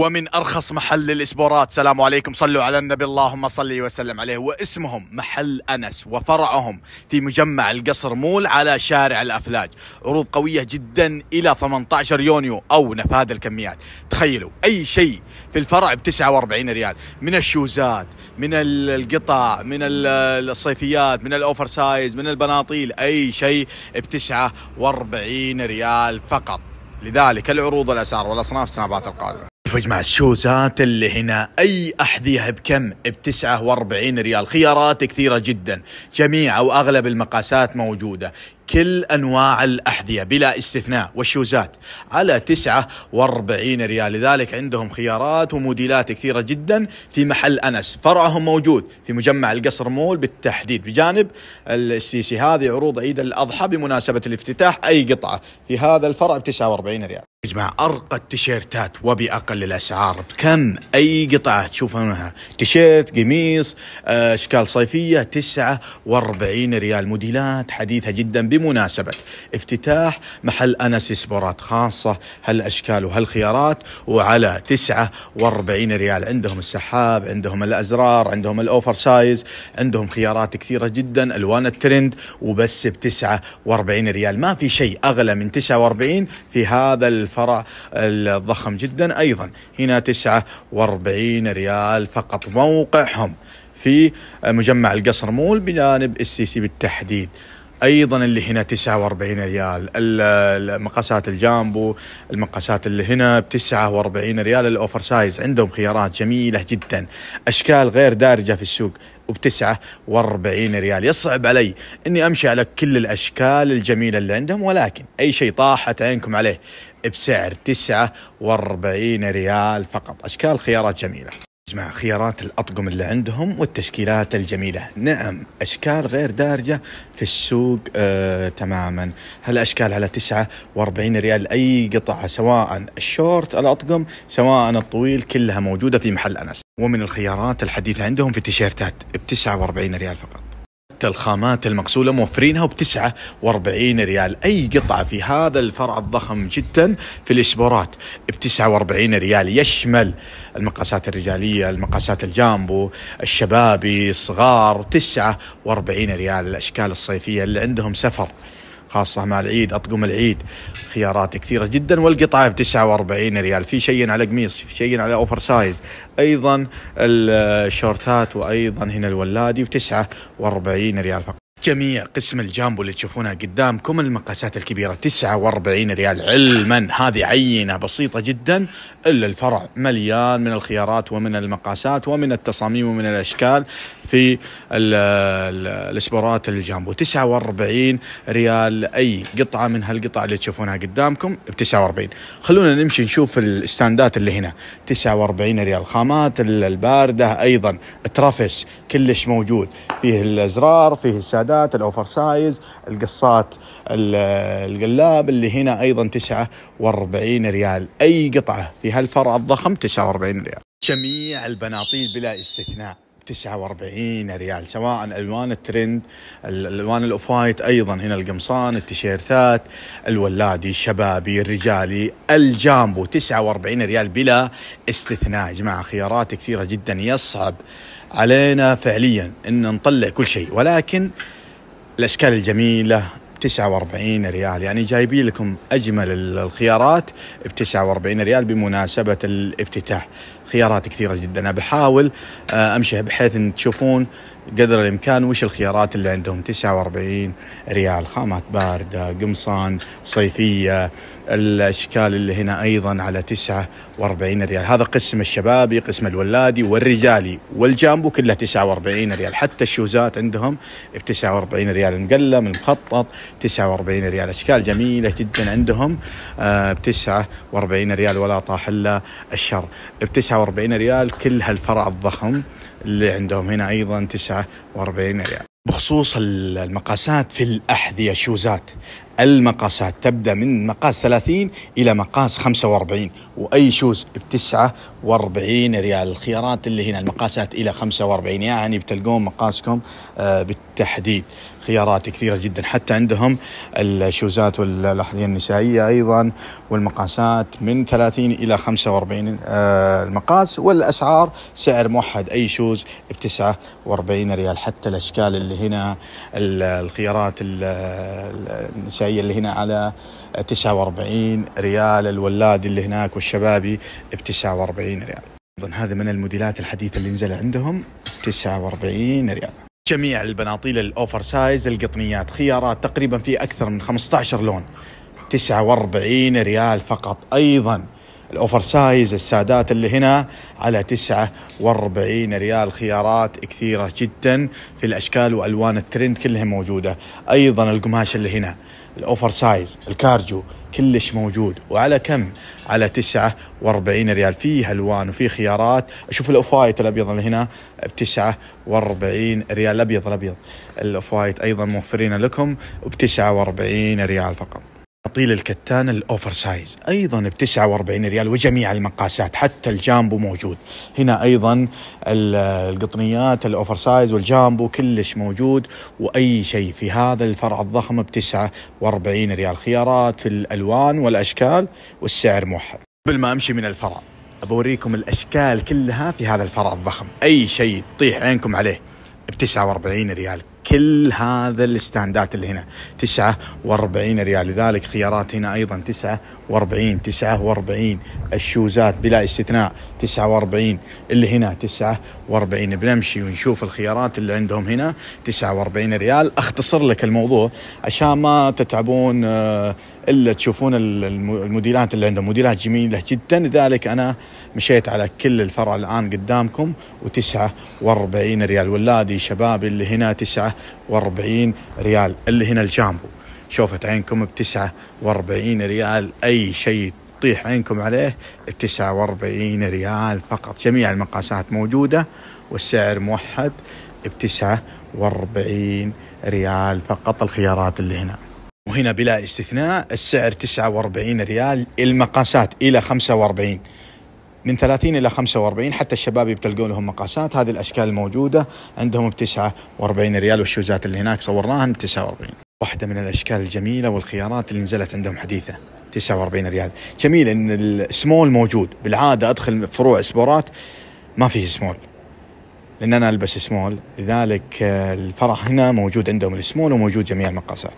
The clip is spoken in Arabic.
ومن ارخص محل للاسبورات سلام عليكم صلوا على النبي اللهم صل وسلم عليه واسمهم محل انس وفرعهم في مجمع القصر مول على شارع الافلاج عروض قويه جدا الى 18 يونيو او نفاذ الكميات تخيلوا اي شيء في الفرع ب 49 ريال من الشوزات من القطع من الصيفيات من الاوفر سايز من البناطيل اي شيء ب 49 ريال فقط لذلك العروض الاسعار والاصناف سنابات القادمه واجمع الشوزات اللي هنا اي احذية بكم ب 49 ريال خيارات كثيرة جدا جميع او اغلب المقاسات موجودة كل أنواع الأحذية بلا استثناء والشوزات على 49 ريال لذلك عندهم خيارات وموديلات كثيرة جدا في محل أنس فرعهم موجود في مجمع القصر مول بالتحديد بجانب السيسي هذه عروض عيد الأضحى بمناسبة الافتتاح أي قطعة في هذا الفرع ب 49 ريال يا جماعة أرقى التيشيرتات وبأقل الأسعار بكم أي قطعة تشوفونها تيشيرت قميص آه، أشكال صيفية 49 ريال موديلات حديثة جدا بمناسبة افتتاح محل أنس سبورات خاصة هالأشكال وهالخيارات وعلى 49 ريال عندهم السحاب عندهم الأزرار عندهم الأوفر سايز عندهم خيارات كثيرة جدا ألوان الترند وبس ب 49 ريال ما في شيء أغلى من 49 في هذا الفرع الضخم جدا أيضا هنا 49 ريال فقط موقعهم في مجمع القصر مول بجانب السيسي بالتحديد ايضا اللي هنا 49 ريال المقاسات الجامبو المقاسات اللي هنا ب 49 ريال الاوفر سايز عندهم خيارات جميله جدا اشكال غير دارجه في السوق وب 49 ريال يصعب علي اني امشي على كل الاشكال الجميله اللي عندهم ولكن اي شيء طاحت عينكم عليه بسعر 49 ريال فقط اشكال خيارات جميله جماعة خيارات الأطقم اللي عندهم والتشكيلات الجميلة نعم أشكال غير دارجة في السوق آه تماما هالأشكال على تسعة واربعين ريال أي قطعة سواء الشورت الأطقم سواء الطويل كلها موجودة في محل أنس ومن الخيارات الحديثة عندهم في التيشيرتات بتسعة واربعين ريال فقط الخامات المغسولة موفرينها بتسعة واربعين ريال أي قطعة في هذا الفرع الضخم جدا في الإسبورات بتسعة واربعين ريال يشمل المقاسات الرجالية المقاسات الجامبو الشبابي الصغار تسعة واربعين ريال الأشكال الصيفية اللي عندهم سفر خاصة مع العيد أطقم العيد خيارات كثيرة جدا والقطعة ب 49 ريال في شيء على قميص في شيء على أوفر سايز أيضا الشورتات وأيضا هنا الولادي ب 49 ريال فقط جميع قسم الجامبو اللي تشوفونها قدامكم المقاسات الكبيرة 49 ريال علما هذه عينة بسيطة جدا إلا الفرع مليان من الخيارات ومن المقاسات ومن التصاميم ومن الأشكال في الاسبورات الجامبو 49 ريال أي قطعة من هالقطع اللي تشوفونها قدامكم ب 49 خلونا نمشي نشوف الستاندات اللي هنا 49 ريال خامات الباردة أيضا ترافس كلش موجود فيه الأزرار فيه السادات التيشيرتات الاوفر سايز القصات القلاب اللي هنا ايضا 49 ريال اي قطعه في هالفرع الضخم 49 ريال جميع البناطيل بلا استثناء 49 ريال سواء الوان الترند الوان الاوف وايت ايضا هنا القمصان التيشيرتات الولادي الشبابي الرجالي الجامبو 49 ريال بلا استثناء يا جماعه خيارات كثيره جدا يصعب علينا فعليا ان نطلع كل شيء ولكن الأشكال الجميلة ب 49 ريال يعني جايبين لكم أجمل الخيارات ب 49 ريال بمناسبة الافتتاح خيارات كثيرة جدا أنا بحاول آه، أمشي بحيث أن تشوفون قدر الامكان وش الخيارات اللي عندهم 49 ريال خامات بارده قمصان صيفيه الاشكال اللي هنا ايضا على 49 ريال هذا قسم الشبابي قسم الولادي والرجالي والجامبو كلها 49 ريال حتى الشوزات عندهم ب 49 ريال المقلم المخطط 49 ريال اشكال جميله جدا عندهم آه، ب 49 ريال ولا طاح الا الشر ب 49 ريال كل هالفرع الضخم اللي عندهم هنا ايضا 49 49 ريال بخصوص المقاسات في الأحذية شوزات المقاسات تبدأ من مقاس 30 إلى مقاس 45 وأي شوز ب 49 ريال الخيارات اللي هنا المقاسات إلى 45 يعني بتلقون مقاسكم آه، بالتحديد خيارات كثيرة جدا حتى عندهم الشوزات والأحذية النسائية أيضا والمقاسات من 30 إلى 45 آه، المقاس والأسعار سعر موحد أي شوز ب 49 ريال حتى الأشكال اللي هنا الخيارات النسائية الشاي اللي هنا على 49 ريال الولاد اللي هناك والشبابي ب 49 ريال أيضا هذا من الموديلات الحديثة اللي نزل عندهم 49 ريال جميع البناطيل الاوفر سايز القطنيات خيارات تقريبا في اكثر من 15 لون 49 ريال فقط ايضا الاوفر سايز السادات اللي هنا على 49 ريال خيارات كثيره جدا في الاشكال والوان الترند كلها موجوده ايضا القماش اللي هنا الاوفر سايز الكارجو كلش موجود وعلى كم على 49 ريال فيه الوان وفي خيارات اشوف الاوف وايت الابيض اللي هنا ب 49 ريال الابيض الابيض الاوف وايت ايضا موفرينه لكم ب 49 ريال فقط تعطيل الكتان الاوفر سايز ايضا ب 49 ريال وجميع المقاسات حتى الجامبو موجود هنا ايضا القطنيات الاوفر سايز والجامبو كلش موجود واي شيء في هذا الفرع الضخم ب 49 ريال خيارات في الالوان والاشكال والسعر موحد قبل ما امشي من الفرع بوريكم الاشكال كلها في هذا الفرع الضخم اي شيء تطيح عينكم عليه ب 49 ريال كل هذا الستاندات اللي هنا 49 ريال لذلك خيارات هنا ايضا 49 49 الشوزات بلا استثناء 49 اللي هنا 49 بنمشي ونشوف الخيارات اللي عندهم هنا 49 ريال اختصر لك الموضوع عشان ما تتعبون آه، الا تشوفون الموديلات اللي عندهم موديلات جميله جدا لذلك انا مشيت على كل الفرع الان قدامكم و49 ريال ولادي شبابي اللي هنا 49 ريال اللي هنا الجامبو شوفت عينكم ب 49 ريال اي شيء تطيح عينكم عليه ب 49 ريال فقط جميع المقاسات موجوده والسعر موحد ب 49 ريال فقط الخيارات اللي هنا وهنا بلا استثناء السعر 49 ريال المقاسات إلى 45 من 30 إلى 45 حتى الشباب يبتلقون لهم مقاسات هذه الأشكال الموجودة عندهم ب 49 ريال والشوزات اللي هناك صورناها ب 49 واحدة من الأشكال الجميلة والخيارات اللي نزلت عندهم حديثة 49 ريال جميل أن السمول موجود بالعادة أدخل فروع سبورات ما فيه سمول لأن أنا ألبس سمول لذلك آه، الفرح هنا موجود عندهم السمول وموجود جميع المقاسات